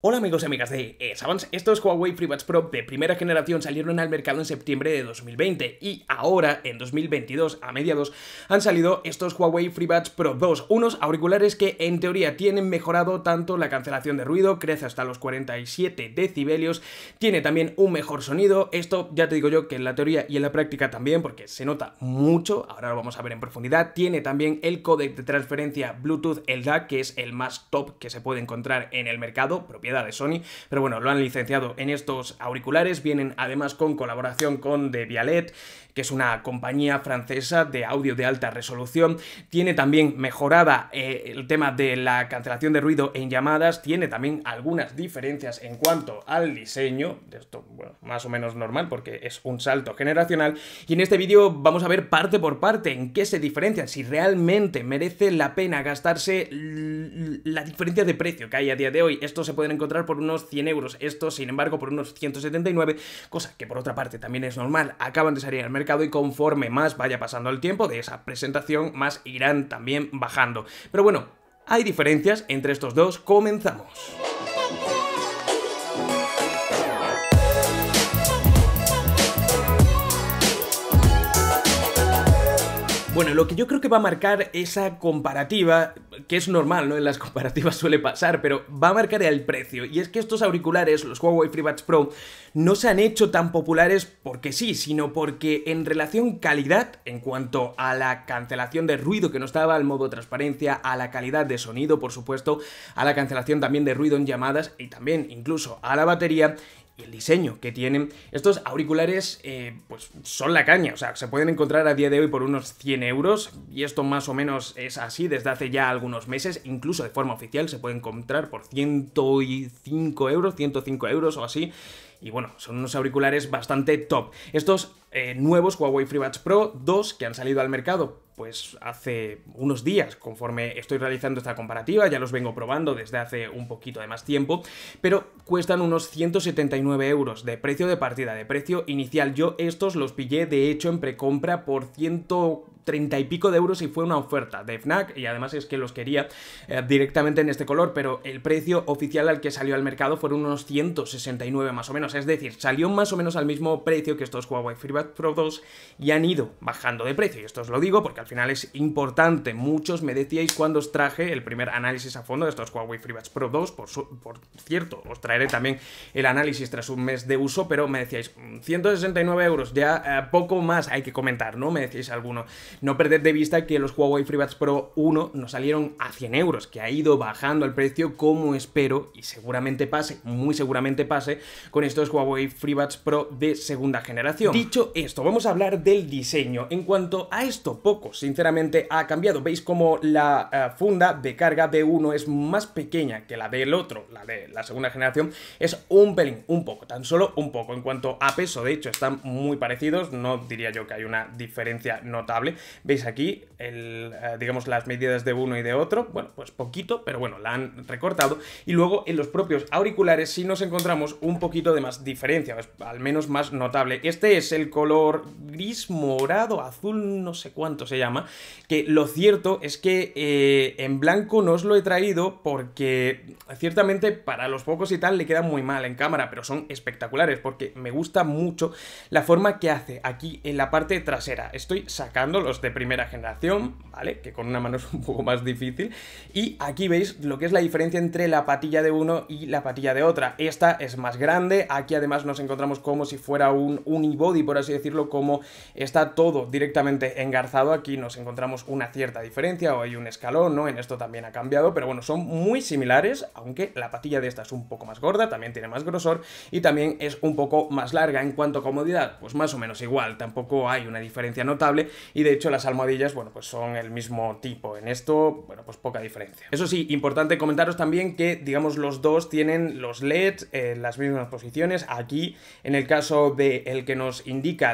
Hola amigos y amigas de ESAVANS, estos Huawei FreeBuds Pro de primera generación salieron al mercado en septiembre de 2020 y ahora, en 2022, a mediados, han salido estos Huawei FreeBuds Pro 2, unos auriculares que en teoría tienen mejorado tanto la cancelación de ruido, crece hasta los 47 decibelios, tiene también un mejor sonido, esto ya te digo yo que en la teoría y en la práctica también porque se nota mucho, ahora lo vamos a ver en profundidad, tiene también el códec de transferencia Bluetooth, el que es el más top que se puede encontrar en el mercado, propiamente de Sony, pero bueno, lo han licenciado en estos auriculares, vienen además con colaboración con The Vialet, que es una compañía francesa de audio de alta resolución. Tiene también mejorada eh, el tema de la cancelación de ruido en llamadas, tiene también algunas diferencias en cuanto al diseño, esto bueno, más o menos normal porque es un salto generacional, y en este vídeo vamos a ver parte por parte en qué se diferencian, si realmente merece la pena gastarse la diferencia de precio que hay a día de hoy. Estos se pueden encontrar por unos 100 euros, estos sin embargo por unos 179, cosa que por otra parte también es normal, acaban de salir al mercado y conforme más vaya pasando el tiempo de esa presentación, más irán también bajando. Pero bueno, hay diferencias entre estos dos, comenzamos. Bueno, lo que yo creo que va a marcar esa comparativa, que es normal, ¿no? En las comparativas suele pasar, pero va a marcar el precio. Y es que estos auriculares, los Huawei FreeBuds Pro, no se han hecho tan populares porque sí, sino porque en relación calidad, en cuanto a la cancelación de ruido que no estaba, al modo transparencia, a la calidad de sonido, por supuesto, a la cancelación también de ruido en llamadas y también incluso a la batería, el diseño que tienen. Estos auriculares eh, pues son la caña, o sea, se pueden encontrar a día de hoy por unos 100 euros y esto más o menos es así desde hace ya algunos meses, incluso de forma oficial se puede encontrar por 105 euros, 105 euros o así y bueno, son unos auriculares bastante top. Estos eh, nuevos Huawei FreeBuds Pro 2 que han salido al mercado pues hace unos días, conforme estoy realizando esta comparativa, ya los vengo probando desde hace un poquito de más tiempo, pero cuestan unos 179 euros de precio de partida, de precio inicial. Yo estos los pillé de hecho en precompra por 100... 30 y pico de euros y fue una oferta de Fnac y además es que los quería eh, directamente en este color, pero el precio oficial al que salió al mercado fueron unos 169 más o menos, es decir, salió más o menos al mismo precio que estos Huawei FreeBuds Pro 2 y han ido bajando de precio y esto os lo digo porque al final es importante, muchos me decíais cuando os traje el primer análisis a fondo de estos Huawei FreeBuds Pro 2, por, cierto, os traeré también el análisis tras un mes de uso, pero me decíais 169 mm, euros, ya eh, poco más hay que comentar, ¿no? Me decíais alguno no perder de vista que los Huawei FreeBuds Pro 1 nos salieron a 100 euros, que ha ido bajando el precio como espero y seguramente pase, muy seguramente pase, con estos Huawei FreeBuds Pro de segunda generación. Dicho esto, vamos a hablar del diseño. En cuanto a esto, poco, sinceramente, ha cambiado. Veis como la eh, funda de carga de uno es más pequeña que la del otro, la de la segunda generación, es un pelín, un poco, tan solo un poco. En cuanto a peso, de hecho, están muy parecidos, no diría yo que hay una diferencia notable. Veis aquí, eh, digamos, las medidas de uno y de otro. Bueno, pues poquito, pero bueno, la han recortado. Y luego en los propios auriculares sí nos encontramos un poquito de más diferencia, al menos más notable. Este es el color gris, morado, azul, no sé cuánto se llama. Que lo cierto es que eh, en blanco no os lo he traído porque ciertamente para los pocos y tal le queda muy mal en cámara, pero son espectaculares porque me gusta mucho la forma que hace aquí en la parte trasera. Estoy sacando los de primera generación, ¿vale? Que con una mano es un poco más difícil. Y aquí veis lo que es la diferencia entre la patilla de uno y la patilla de otra. Esta es más grande, aquí además nos encontramos como si fuera un unibody, por así decirlo, como está todo directamente engarzado. Aquí nos encontramos una cierta diferencia o hay un escalón, ¿no? En esto también ha cambiado, pero bueno, son muy similares, aunque la patilla de esta es un poco más gorda, también tiene más grosor y también es un poco más larga. En cuanto a comodidad, pues más o menos igual, tampoco hay una diferencia notable y de hecho, las almohadillas, bueno, pues son el mismo tipo. En esto, bueno, pues poca diferencia. Eso sí, importante comentaros también que, digamos, los dos tienen los LEDs en las mismas posiciones. Aquí, en el caso de que nos indica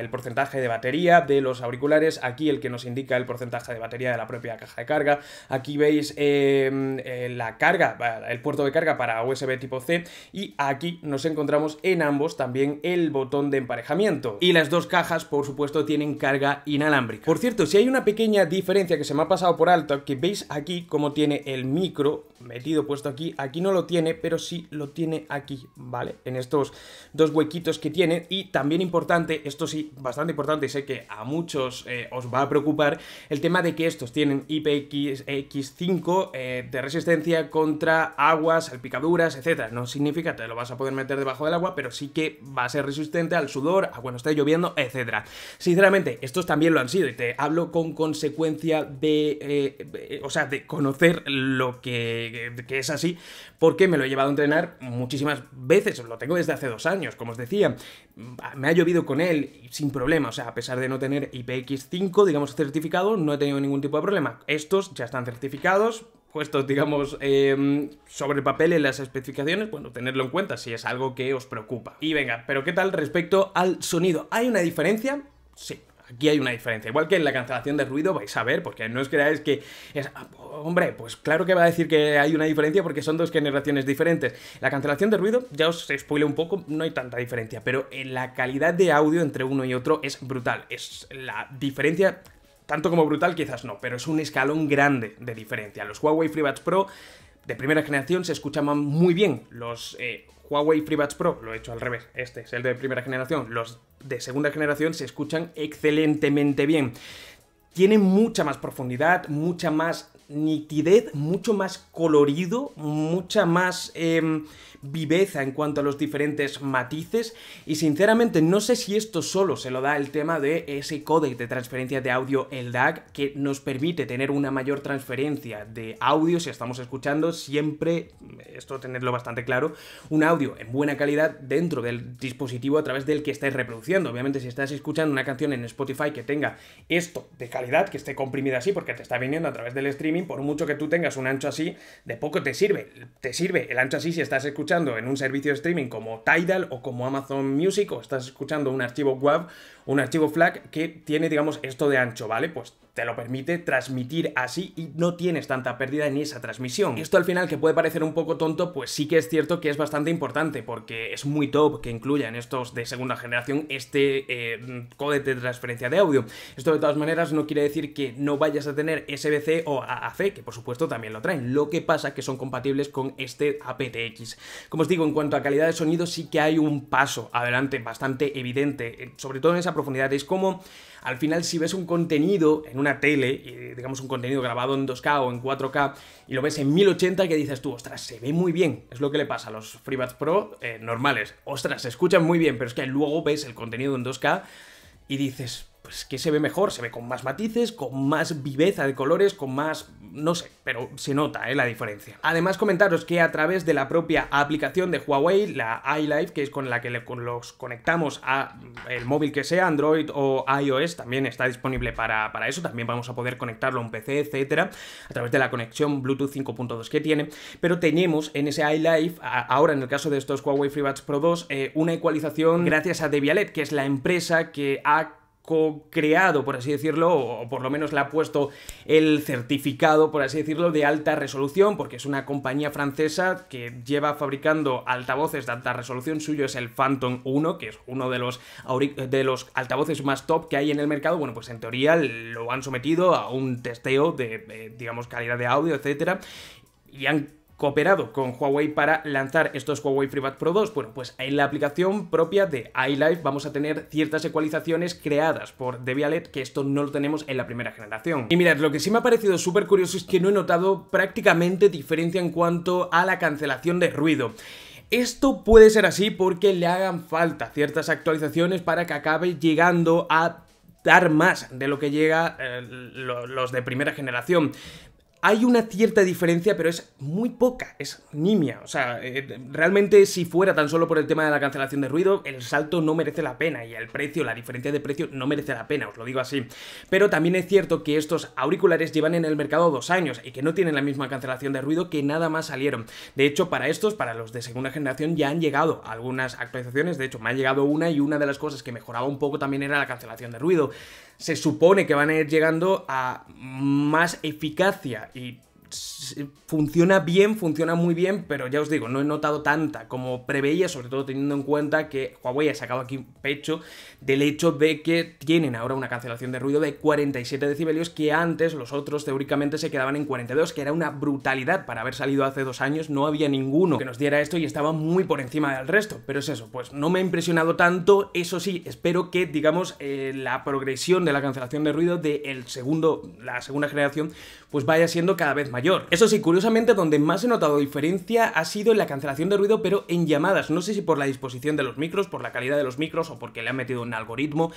el porcentaje de batería de los auriculares, aquí el que nos indica el porcentaje de batería de la propia caja de carga. Aquí veis em, eh, la carga, el puerto de carga para USB tipo C. Y aquí nos encontramos en ambos también el botón de emparejamiento. Y las dos cajas, por supuesto, tienen carga inalámbrica por cierto, si hay una pequeña diferencia que se me ha pasado por alto, que veis aquí Como tiene el micro metido puesto aquí, aquí no lo tiene, pero sí lo tiene aquí, ¿vale? En estos dos huequitos que tiene y también importante, esto sí, bastante importante, y sé que a muchos eh, os va a preocupar, el tema de que estos tienen IPX5 eh, de resistencia contra aguas, salpicaduras, etcétera. No significa que te lo vas a poder meter debajo del agua, pero sí que va a ser resistente al sudor, a cuando esté lloviendo, etcétera. Sinceramente, estos también lo han y te hablo con consecuencia de, eh, sea, de conocer lo que, es así, porque me lo he llevado a entrenar muchísimas veces, lo tengo desde hace dos años, como os decía, me ha llovido con él sin problema, o sea, a pesar de no tener IPX5, digamos, certificado, no he tenido ningún tipo de problema. Estos ya están certificados, puestos, digamos, em, sobre papel en las especificaciones, bueno, tenerlo en cuenta si es algo que os preocupa. Y venga, pero ¿qué tal respecto al sonido? ¿Hay una diferencia? Sí, Aquí hay una diferencia. Igual que en la cancelación de ruido vais a ver, porque no os creáis que... Es, ah, hombre, pues claro que va a decir que hay una diferencia porque son dos generaciones diferentes. La cancelación de ruido, ya os spoileo un poco, no hay tanta diferencia, pero en eh, la calidad de audio entre uno y otro es brutal. Es la diferencia tanto como brutal quizás no, pero es un escalón grande de diferencia. Los Huawei FreeBuds Pro de primera generación se escuchaban muy bien los eh, Huawei FreeBuds Pro, lo he hecho al revés, este es el de primera generación, los de segunda generación se escuchan excelentemente bien. Tienen mucha más profundidad, mucha más nitidez, mucho más colorido, mucha más em, viveza en cuanto a los diferentes matices y sinceramente no sé si esto solo se lo da el tema de ese códec de transferencia de audio, el DAC, que nos permite tener una mayor transferencia de audio si estamos escuchando siempre, esto tenerlo bastante claro, un audio en buena calidad dentro del dispositivo a través del que estáis reproduciendo. Obviamente si estás escuchando una canción en Spotify que tenga esto de calidad, que esté comprimida así porque te está viniendo a través del streaming, por mucho que tú tengas un ancho así, de poco te sirve. Te sirve el ancho así si estás escuchando en un servicio de streaming como Tidal o como Amazon Music o estás escuchando un archivo WAV, un archivo FLAC que tiene, digamos, esto de ancho, ¿vale? Pues te lo permite transmitir así y no tienes tanta pérdida en esa transmisión. Esto al final que puede parecer un poco tonto, pues sí que es cierto que es bastante importante porque es muy top que incluyan estos de segunda generación este eh, de transferencia de audio. Esto de todas maneras no quiere decir que no vayas a tener SBC o AAC, que por supuesto también lo traen. Lo que pasa es que son compatibles con este aptX. Como os digo, en cuanto a calidad de sonido sí que hay un paso adelante bastante evidente, eh, sobre todo en esa profundidad. Es como al final si ves un contenido en una tele, eh, digamos un contenido grabado en 2K o en 4K, y lo ves en 1080 que dices tú, ostras, se ve muy bien. Es lo que le pasa a los FreeBuds Pro eh, normales. Ostras, se escuchan muy bien, pero es que luego ves el contenido en 2K y dices, pues que se ve mejor, se ve con más matices, con más viveza de colores, con más... no sé, pero se nota ¿eh? la diferencia. Además comentaros que a través de la propia aplicación de Huawei, la iLife, que es con la que los conectamos a mm, el móvil que sea, Android o iOS, también está disponible para, para eso, también vamos a poder conectarlo a un PC, etcétera, a través de la conexión Bluetooth 5.2 que tiene, pero tenemos en ese iLife, ahora en el caso de estos Huawei FreeBuds Pro 2, eh, una ecualización gracias a Devialet, que es la empresa que ha co-creado, por así decirlo, o por lo menos le ha puesto el certificado, por así decirlo, de alta resolución, porque es una compañía francesa que lleva fabricando altavoces de alta resolución. Suyo es el Phantom 1, que es uno de los, de los altavoces más top que hay en el mercado. Bueno, pues en teoría lo han sometido a un testeo de, digamos, calidad de audio, etcétera, y han cooperado con Huawei para lanzar estos Huawei FreeBuds Pro 2? Bueno, pues en la aplicación propia de iLife vamos a tener ciertas ecualizaciones creadas por Devialet, que esto no lo tenemos en la primera generación. Y mirad, lo que sí me ha parecido súper curioso es que no he notado prácticamente diferencia en cuanto a la cancelación de ruido. Esto puede ser así porque le hagan falta ciertas actualizaciones para que acabe llegando a dar más de lo que llega eh, los de primera generación hay una cierta diferencia, pero es muy poca, es nimia. O sea, eh, realmente si fuera tan solo por el tema de la cancelación de ruido, el salto no merece la pena y el precio, la diferencia de precio no merece la pena, os lo digo así. Pero también es cierto que estos auriculares llevan en el mercado dos años y que no tienen la misma cancelación de ruido que nada más salieron. De hecho, para estos, para los de segunda generación, ya han llegado algunas actualizaciones. De hecho, me ha llegado una y una de las cosas que mejoraba un poco también era la cancelación de ruido se supone que van a ir llegando a más eficacia y funciona bien, funciona muy bien, pero ya os digo, no he notado tanta como preveía, sobre todo teniendo en cuenta que Huawei ha sacado aquí un pecho del hecho de que tienen ahora una cancelación de ruido de 47 decibelios que antes los otros teóricamente se quedaban en 42, que era una brutalidad para haber salido hace dos años, no había ninguno que nos diera esto y estaba muy por encima del resto, pero es eso, pues no me ha impresionado tanto, eso sí, espero que digamos eh, la progresión de la cancelación de ruido de segundo, la segunda generación pues vaya siendo cada vez mayor. Eso sí, curiosamente donde más he notado diferencia ha sido en la cancelación de ruido, pero en llamadas. No sé si por la disposición de los micros, por la calidad de los micros o porque le han metido un algoritmo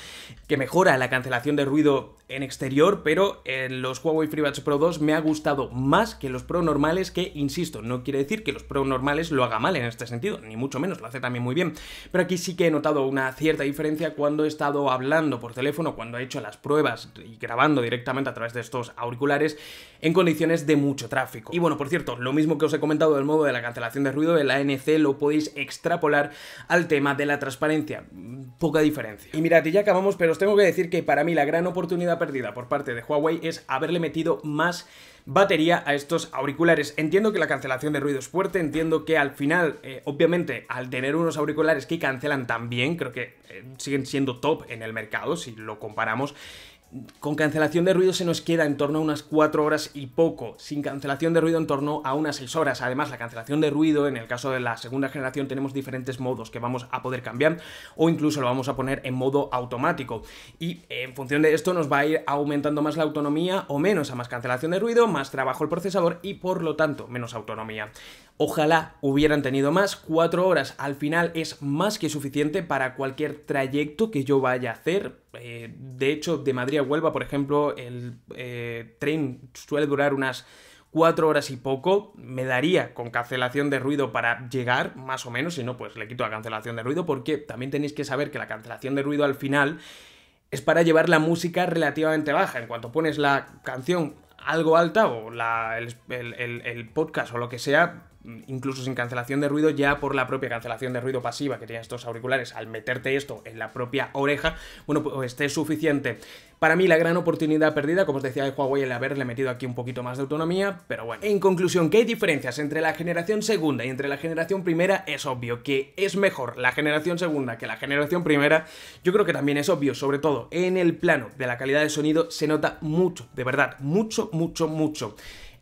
que mejora la cancelación de ruido en exterior, pero en los Huawei FreeBuds Pro 2 me ha gustado más que los Pro normales, que insisto, no quiere decir que los Pro normales lo haga mal en este sentido, ni mucho menos, lo hace también muy bien. Pero aquí sí que he notado una cierta diferencia cuando he estado hablando por teléfono, cuando he hecho las pruebas y grabando directamente a través de estos auriculares en condiciones de mucho tráfico. Y bueno, por cierto, lo mismo que os he comentado del modo de la cancelación de ruido de la ANC lo podéis extrapolar al tema de la transparencia. Poca diferencia. Y mirad, y ya acabamos, pero os tengo que decir que para mí la gran oportunidad perdida por parte de Huawei es haberle metido más batería a estos auriculares. Entiendo que la cancelación de ruido es fuerte, entiendo que al final, eh, obviamente, al tener unos auriculares que cancelan tan bien, creo que eh, siguen siendo top en el mercado si lo comparamos, con cancelación de ruido se nos queda en torno a unas 4 horas y poco, sin cancelación de ruido en torno a unas 6 horas. Además, la cancelación de ruido, en el caso de la segunda generación, tenemos diferentes modos que vamos a poder cambiar o incluso lo vamos a poner en modo automático. Y en función de esto nos va a ir aumentando más la autonomía o menos, a más cancelación de ruido, más trabajo el procesador y por lo tanto menos autonomía. Ojalá hubieran tenido más, cuatro horas al final es más que suficiente para cualquier trayecto que yo vaya a hacer. Eh, de hecho, de Madrid a Huelva, por ejemplo, el eh, tren suele durar unas cuatro horas y poco, me daría con cancelación de ruido para llegar, más o menos, si no, pues le quito la cancelación de ruido, porque también tenéis que saber que la cancelación de ruido al final es para llevar la música relativamente baja. En cuanto pones la canción algo alta o el podcast o lo que sea, incluso sin cancelación de ruido, ya por la propia cancelación de ruido pasiva que tienen estos auriculares, al meterte esto en la propia oreja, bueno, pues esté suficiente. Para mí la gran oportunidad perdida, como os decía de Huawei, el haberle metido aquí un poquito más de autonomía, pero bueno. En conclusión, que hay diferencias entre la generación segunda y entre la generación primera, es obvio que es mejor la generación segunda que la generación primera, yo creo que también es obvio, sobre todo en el plano de la calidad de sonido, se nota mucho, de verdad, mucho, mucho, mucho.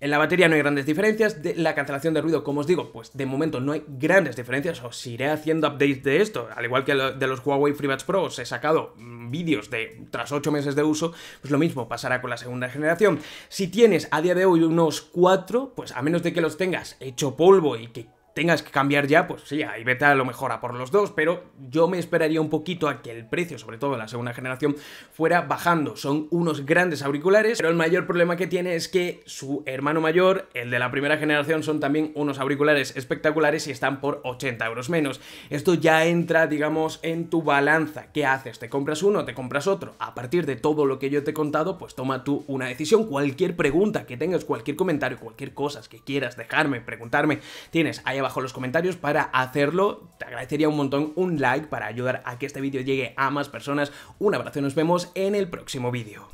En la batería no hay grandes diferencias, la cancelación de ruido, como os digo, pues de momento no hay grandes diferencias, os iré haciendo updates de esto, al igual que de los Huawei FreeBuds Pro, os he sacado vídeos de tras 8 meses de uso, pues lo mismo pasará con la segunda generación. Si tienes a día de hoy unos 4, pues a menos de que los tengas hecho polvo y que tengas que cambiar ya, pues sí, ahí vete a lo mejor a por los dos, pero yo me esperaría un poquito a que el precio, sobre todo la segunda generación, fuera bajando. Son unos grandes auriculares, pero el mayor problema que tiene es que su hermano mayor, el de la primera generación, son también unos auriculares espectaculares y están por 80 euros menos. Esto ya entra, digamos, en tu balanza. ¿Qué haces? ¿Te compras uno? ¿Te compras otro? A partir de todo lo que yo te he contado, pues toma tú una decisión. Cualquier pregunta que tengas, cualquier comentario, cualquier cosa que quieras dejarme, preguntarme, tienes ahí abajo en los comentarios para hacerlo. Te agradecería un montón un like para ayudar a que este vídeo llegue a más personas. Un abrazo nos vemos en el próximo vídeo.